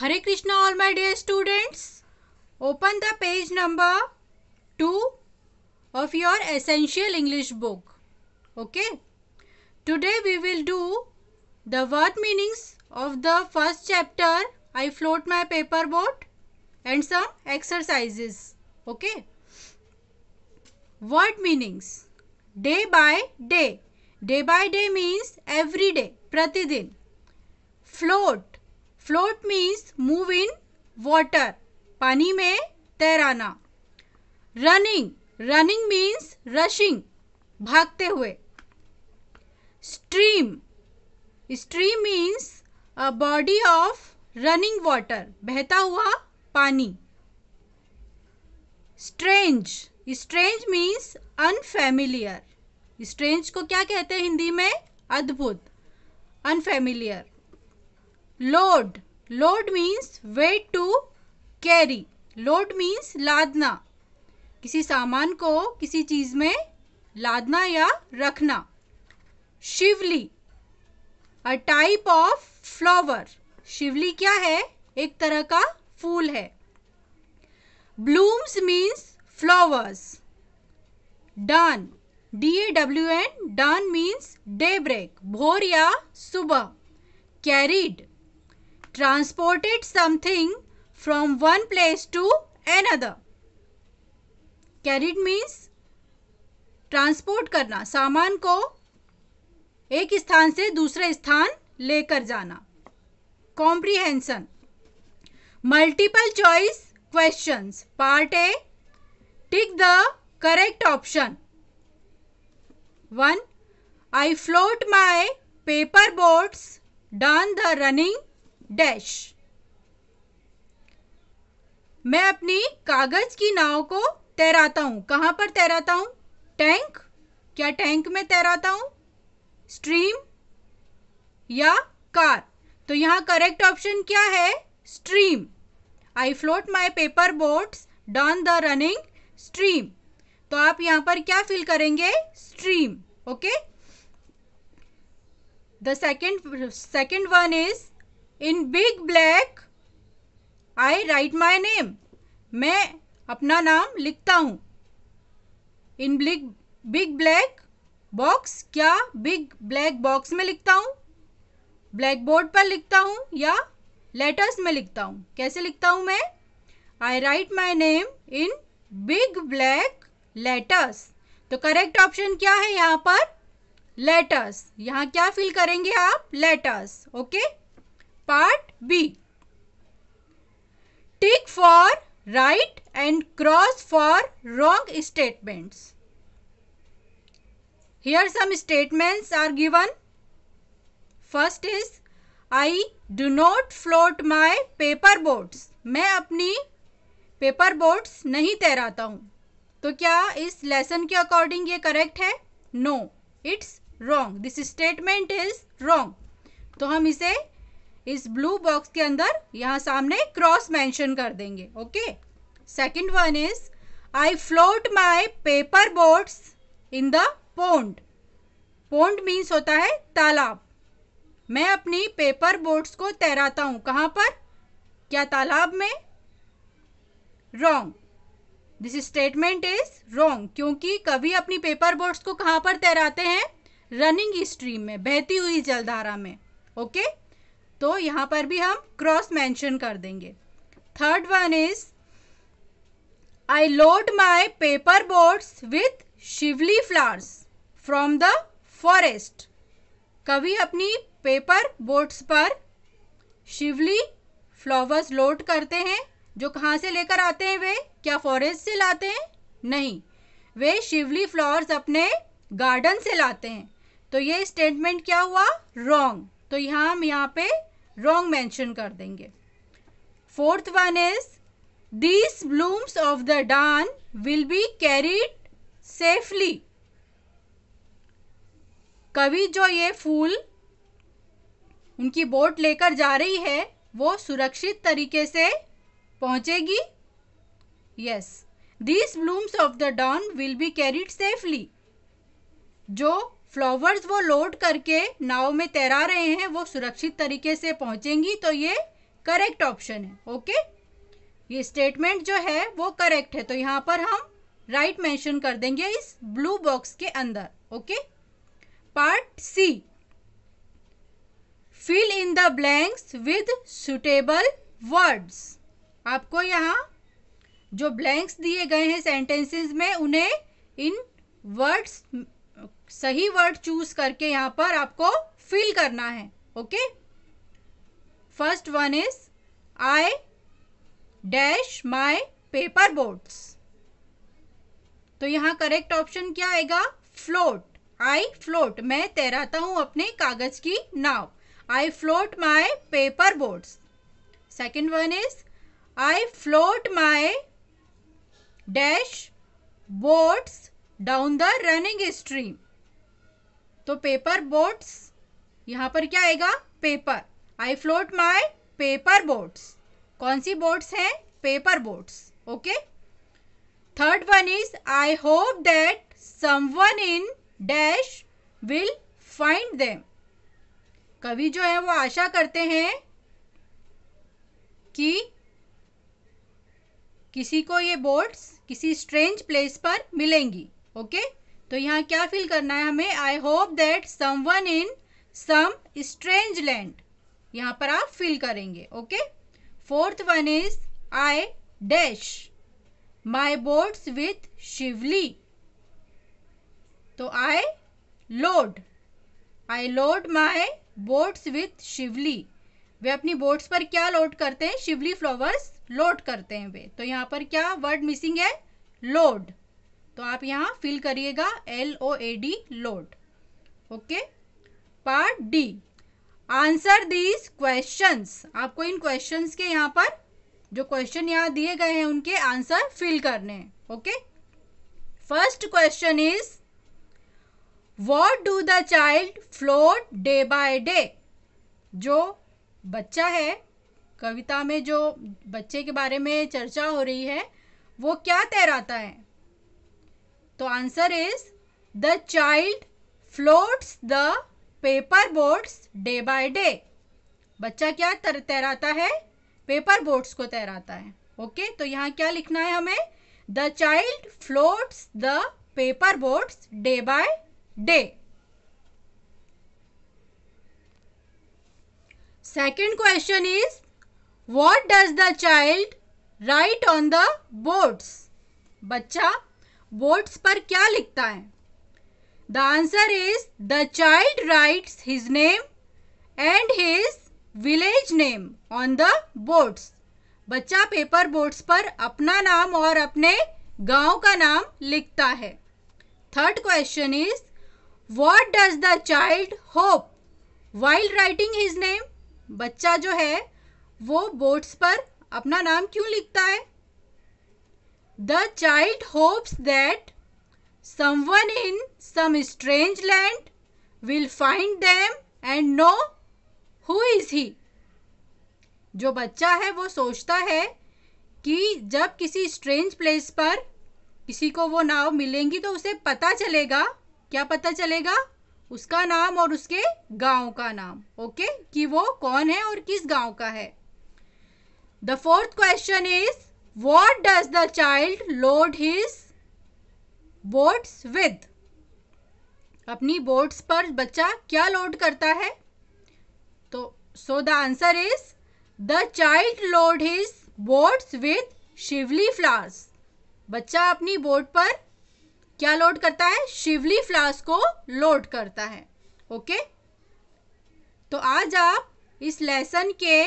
Hare Krishna all my dear students open the page number two of your essential English book okay today we will do the word meanings of the first chapter I float my paper boat and some exercises okay word meanings day by day day by day means every day प्रतिदिन float float means move in water पानी में तैराना running running means rushing भागते हुए stream stream means a body of running water बहता हुआ पानी strange strange means unfamiliar strange को क्या कहते हैं हिंदी में अद्भुत unfamiliar load load means weight to carry load means लादना किसी सामान को किसी चीज में लादना या रखना shiuli a type of flower shiuli क्या है एक तरह का फूल है blooms means flowers dawn D A W N dawn means day break भोर या सुबह carried transported something from one place to another. Carried means transport करना सामान को एक स्थान से दूसरे स्थान लेकर जाना comprehension multiple choice questions part A tick the correct option one I float my paper boats down the running dash मैं अपनी कागज की नाव को तैराता हूं कहां पर तैराता हूं टैंक क्या टैंक में तैराता हूं स्ट्रीम या कार तो यहां करेक्ट ऑप्शन क्या है stream I float my paper boats down the running stream तो आप यहां पर क्या फिल करेंगे stream okay the second second one is in big black I write my name मैं अपना नाम लिखता हूँ in big big black box क्या बिग ब्लैक बॉक्स में लिखता हूँ ब्लैक बोर्ड पर लिखता हूँ या लेटर्स में लिखता हूँ कैसे लिखता हूँ मैं I write my name in big black letters तो करेक्ट ऑप्शन क्या है यहाँ पर लेटर्स यहाँ क्या फिल करेंगे आप letters okay okay? part B. Tick for right and cross for wrong statements. Here some statements are given. First is I do not float my paper boats. main apni paper boats nahi tairata hu to kya is lesson ke according ye correct hai no it's wrong this statement is wrong तो हम इसे इस blue box के अंदर यहाँ सामने cross mention कर देंगे okay second one is I float my paper boats in the pond pond means होता है तालाब मैं अपनी पेपर बोट्स को तैराता हूं कहाँ पर क्या तालाब में wrong this statement is wrong क्योंकि कभी अपनी पेपर बोट्स को कहाँ पर तैराते हैं रनिंग स्ट्रीम में बहती हुई जलधारा में ओके okay? तो यहाँ पर भी हम क्रॉस मेंशन कर देंगे third one is I load my paper boats with shiuli flowers from the forest कवि अपनी पेपर बोट्स पर शिवली फ्लावर्स लोड करते हैं जो कहाँ से लेकर आते हैं वे क्या फॉरेस्ट से लाते हैं नहीं वे शिवली फ्लावर्स अपने गार्डन से लाते हैं तो ये स्टेटमेंट क्या हुआ रॉन्ग तो यहाँ हम यहाँ पे रॉन्ग मेंशन कर देंगे fourth one is these blooms of the dawn will be carried safely कवि जो ये फूल उनकी बोट लेकर जा रही है वो सुरक्षित तरीके से पहुंचेगी yes these blooms of the dawn will be carried safely जो फ्लावर्स वो लोड करके नाव में तैरा रहे हैं वो सुरक्षित तरीके से पहुंचेंगी तो ये करेक्ट ऑप्शन है ओके ये स्टेटमेंट जो है वो करेक्ट है तो यहाँ पर हम राइट right मेंशन कर देंगे इस ब्लू बॉक्स के अंदर okay part C fill in the blanks with suitable words आपको यहाँ जो ब्लैंक्स दिए गए हैं सेंटेंसेस में उन्हें इन वर्ड्स सही वर्ड चूज करके यहां पर आपको फिल करना है okay first one is I dash my paper boats तो यहां करेक्ट ऑप्शन क्या आएगा फ्लोट आई फ्लोट मैं तैराता हूं अपने कागज की नाव I float my paper boats second one is I float my dash boats down the running stream तो पेपर बोट्स यहाँ पर क्या आएगा paper I float my paper boats कौन सी बोट्स हैं paper boats okay third one is I hope that someone in dash will find them कवि जो है वो आशा करते हैं कि किसी को ये बोट्स किसी स्ट्रेंज प्लेस पर मिलेंगी ओके okay? तो यहाँ क्या फील करना है हमें I hope that some one in some strange land यहाँ पर आप फील करेंगे okay fourth one is I dash my boats with shiuli तो I load I load my boats with shiuli वे अपनी बोट्स पर क्या लोड करते हैं शिवली फ्लावर्स लोड करते हैं वे तो यहाँ पर क्या वर्ड मिसिंग है लोड तो आप यहाँ फिल करिएगा L O A D load okay part D answer these questions आपको इन क्वेश्चंस के यहाँ पर जो क्वेश्चन यहाँ दिए गए हैं उनके आंसर फिल करने हैं okay first question is what do the child float day by day जो बच्चा है कविता में जो बच्चे के बारे में चर्चा हो रही है वो क्या तैराता है तो answer is the child floats the paper boats day by day बच्चा क्या तर तैराता है पेपर बोट्स को तैराता है ओके okay? तो यहाँ क्या लिखना है हमें the child floats the paper boats day by day second question is what does the child write on the boards बच्चा बोर्ड्स पर क्या लिखता है the answer is the child writes his name and his village name on the boards बच्चा paper boards पर अपना नाम और अपने गांव का नाम लिखता है third question is what does the child hope wild writing his name बच्चा जो है वो बोर्ड्स पर अपना नाम क्यों लिखता है The child hopes that someone in some strange land will find them and know who is he. जो बच्चा है वो सोचता है कि जब किसी स्ट्रेंज प्लेस पर किसी को वो नाव मिलेंगी तो उसे पता चलेगा क्या पता चलेगा उसका नाम और उसके गांव का नाम ओके कि वो कौन है और किस गांव का है the fourth question is what does the child load his boats with अपनी बोट्स पर बच्चा क्या लोड करता है तो so the answer is the child load his boats with shiuli flowers बच्चा अपनी बोट पर क्या लोड करता है शिवली फ्लावर्स को लोड करता है ओके okay? तो आज आप इस लेसन के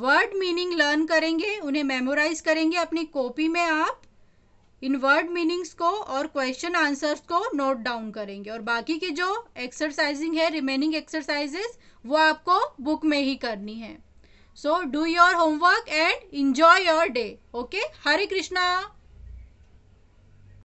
वर्ड मीनिंग लर्न करेंगे उन्हें मेमोराइज करेंगे अपनी कॉपी में आप इन वर्ड मीनिंग्स को और क्वेश्चन आंसर्स को नोट डाउन करेंगे और बाकी की जो एक्सरसाइजिंग है रिमेनिंग एक्सरसाइजेस वो आपको बुक में ही करनी है so do your homework and enjoy your day okay Hare Krishna